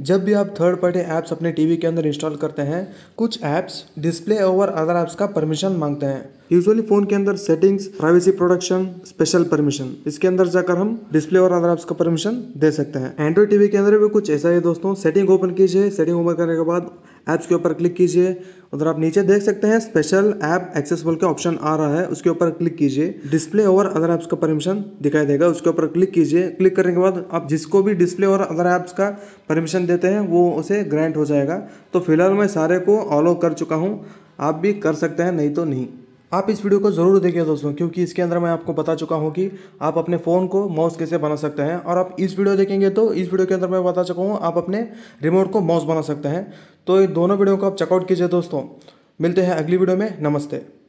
जब भी आप थर्ड पार्टी ऐप्स अपने टीवी के अंदर इंस्टॉल करते हैं कुछ apps display over other apps का परमिशन मांगते हैं यूजुअली फोन के अंदर settings privacy protection special permission इसके अंदर जाकर हम डिस्प्ले और अदर ऐप्स का परमिशन दे सकते हैं एंड्रॉइड टीवी के अंदर भी कुछ ऐसा ही दोस्तों सेटिंग ओपन कीजिए सेटिंग ओपन करने के बाद ऐप्स के ऊपर क्लिक कीजिए उधर आप नीचे देख सकते हैं स्पेशल ऐप एक्सेसिबल का ऑप्शन आ रहा है उसके ऊपर क्लिक कीजिए डिस्प्ले और अदर ऐप्स का परमिशन दिखाई देगा उसके ऊपर क्लिक कीजिए क्लिक करने के बाद आप जिसको भी डिस्प्ले और अदर ऐप्स का परमिशन देते हैं वो उसे ग्रांट हो जाएगा तो फिलहाल मैं सारे को ऑलो कर चुका हूँ आप भी कर सकते हैं नहीं तो नहीं आप इस वीडियो को ज़रूर देखिए दोस्तों क्योंकि इसके अंदर मैं आपको बता चुका हूँ कि आप अपने फ़ोन को माउस कैसे बना सकते हैं और आप इस वीडियो देखेंगे तो इस वीडियो के अंदर मैं बता चुका हूँ आप अपने रिमोट को माउस बना सकते हैं तो ये दोनों वीडियो को आप चेकआउट कीजिए दोस्तों मिलते हैं अगली वीडियो में नमस्ते